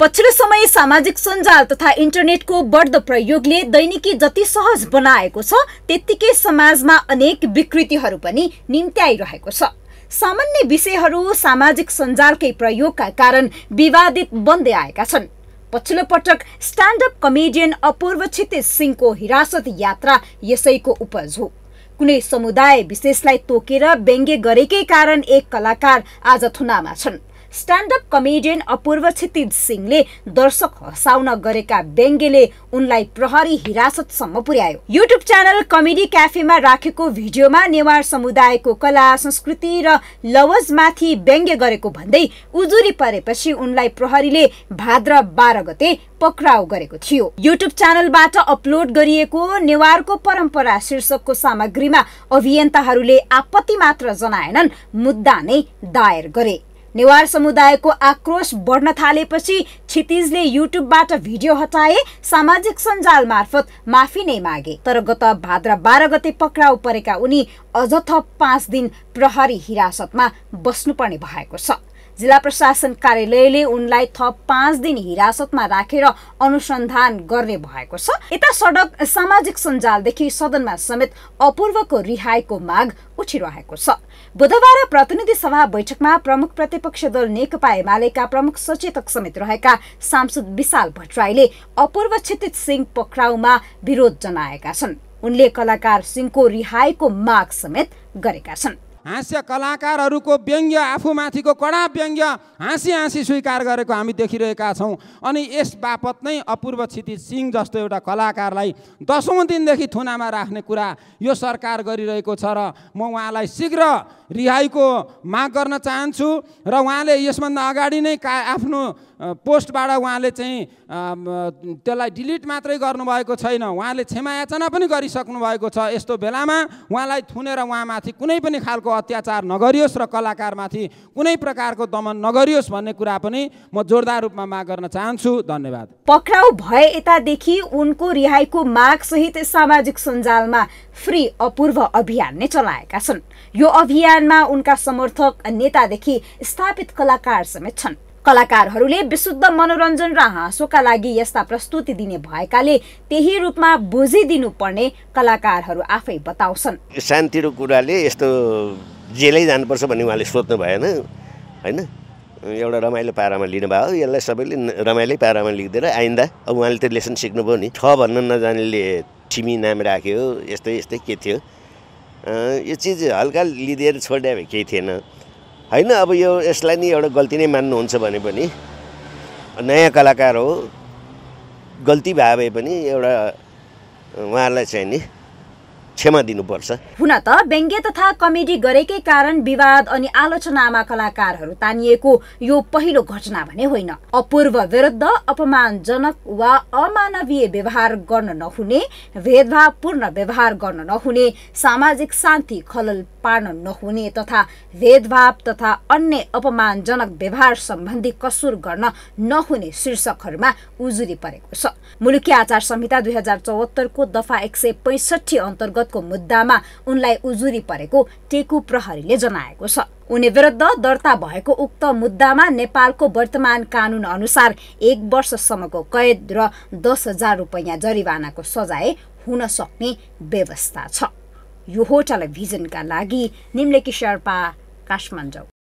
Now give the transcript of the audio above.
पछिल्लो समय सामाजिक सञ्जाल तथा इन्टरनेटको बढ्दो प्रयोगले दैनिकी जति सहज बनाएको छ त्यत्तिकै समाजमा अनेक विकृतिहरू पनि निम्त्याइरहेको छ सामान्य विषयहरू सामाजिक सञ्जालकै प्रयोगका कारण विवादित बन्दै आएका छन् पछिल्लो पटक स्ट्यान्डअप कमेडियन अपूर्व क्षितिज सिंहको हिरासत यात्रा यसैको उपज हो कुनै समुदाय विशेषलाई तोकेर व्यङ्ग्य गरेकै कारण एक कलाकार आज थुनामा छन् स्ट्यान्डअप कमेडियन अपूर्व क्षितिज सिंहले दर्शक हसाउन गरेका व्यङ्गेले उनलाई प्रहरी हिरासतसम्म पुर्यायो युट्युब च्यानल कमेडी क्याफेमा राखेको भिडियोमा नेवार समुदायको कला संस्कृति र लवजमाथि व्यङ्ग्य गरेको भन्दै उजुरी परेपछि उनलाई प्रहरीले भाद्र बाह्र गते पक्राउ गरेको थियो युट्युब च्यानलबाट अपलोड गरिएको नेवारको परम्परा शीर्षकको सामग्रीमा अभियन्ताहरूले आपत्ति मात्र जनाएनन् मुद्दा नै दायर गरे नेवार समुदायको आक्रोश बढ्न थालेपछि क्षितिजले युट्युबबाट भिडियो हटाए सामाजिक सञ्जाल मार्फत माफी नै मागे तर गत भाद्र बाह्र गते पक्राउ परेका उनी अझ थप पाँच दिन प्रहरी हिरासतमा बस्नुपर्ने भएको छ जिल्ला प्रशासन कार्यालयले उनलाई थप पाँच दिन हिरासतमा राखेर रा अनुसन्धान गर्ने भएको छ यता सडक सामाजिक सञ्जालदेखि सदनमा समेत अपूर्वको रिहाईको माग उठिरहेको छ बुधबार प्रतिनिधि सभा बैठकमा प्रमुख प्रतिपक्ष दल नेकपा एमालेका प्रमुख सचेतक समेत रहेका सांसद विशाल भट्टराईले अपूर्व क्षेत्र सिंह पक्राउमा विरोध जनाएका छन् उनले कलाकार सिंहको रिहाईको माग समेत गरेका छन् हाँस्य कलाकारहरूको व्यङ्ग्य आफूमाथिको कडा व्यङ्ग्य हाँसी हाँसी स्वीकार गरेको हामी देखिरहेका छौँ अनि यस बापत नै अपूर्व क्षति सिंह जस्तो एउटा कलाकारलाई दसौँ दिनदेखि थुनामा राख्ने कुरा यो सरकार गरिरहेको छ र म उहाँलाई शीघ्र रिहाईको माग गर्न चाहन्छु र उहाँले यसभन्दा अगाडि नै का आफ्नो पोस्टबाट उहाँले चाहिँ त्यसलाई डिलिट मात्रै गर्नुभएको छैन उहाँले क्षमायाचना पनि गरिसक्नु भएको छ यस्तो बेलामा उहाँलाई थुनेर उहाँमाथि कुनै पनि खालको प्रकारको अत्याचार नगरियोस् र कलाकारमाथि कुनै प्रकारको दमन नगरियोस् भन्ने कुरा पनि म जोरदार रूपमा माग गर्न चाहन्छु धन्यवाद पक्राउ भए यतादेखि उनको रिहाईको माग सहित सामाजिक सञ्जालमा फ्री अपूर्व अभियान नै चलाएका छन् यो अभियानमा उनका समर्थक नेतादेखि स्थापित कलाकार समेत छन् कलाकारहरूले विशुद्ध मनोरञ्जन र हाँसोका लागि यस्ता प्रस्तुति दिने भएकाले त्यही रूपमा बुझिदिनुपर्ने कलाकारहरू आफै बताउँछन् शान्तिको कुराले यस्तो जेलै जानुपर्छ भन्ने उहाँले सोध्नु भएन होइन एउटा रमाइलो पारामा लिनुभयो यसलाई सबैले रमाइलो पारामा लेखिदिएर आइन्दा अब उहाँले त्यो लेसन सिक्नुभयो नि छ भन्न नजानेले ठिमी नाम राख्यो यस्तै यस्तै के थियो यो चिज हल्का लिदिएर छोडिदियो भए केही थिएन होइन अब यो यसलाई नि एउटा गल्ती नै मान्नुहुन्छ भने पनि नयाँ कलाकार हो गल्ती भए पनि एउटा उहाँहरूलाई चाहिँ नि क्षमा दिनुपर्छ हुन त व्यङ्ग्य तथा कमेडी गरेकै कारण विवाद अनि आलोचनामा कलाकारहरू तानिएको यो पहिलो घटना भने होइन अपूर्व विरुद्ध अपमानजनक वा अमानवीय व्यवहार गर्न नहुने भेदभावपूर्ण व्यवहार गर्न नहुने सामाजिक शान्ति खलल पार्न नहुने तथा भेदभाव तथा अन्य अपमानजनक व्यवहार सम्बन्धी कसुर गर्न नहुने शीर्षकहरूमा उजुरी परेको छ मुलुकी आचार संहिता दुई हजार चौहत्तरको दफा एक सय पैसठी अन्तर्गत को मुद्दामा उनलाई उजुरी परेको टेकु प्रहरीले जनाएको छ उनी विरुद्ध दर्ता भएको उक्त मुद्दामा नेपालको वर्तमान कानुन अनुसार एक वर्षसम्मको कैद र दस हजार रुपियाँ जरिवानाको सजाय हुन सक्ने व्यवस्था छ यो हो टेलिभिजनका लागि निम्लेकी काठमाडौँ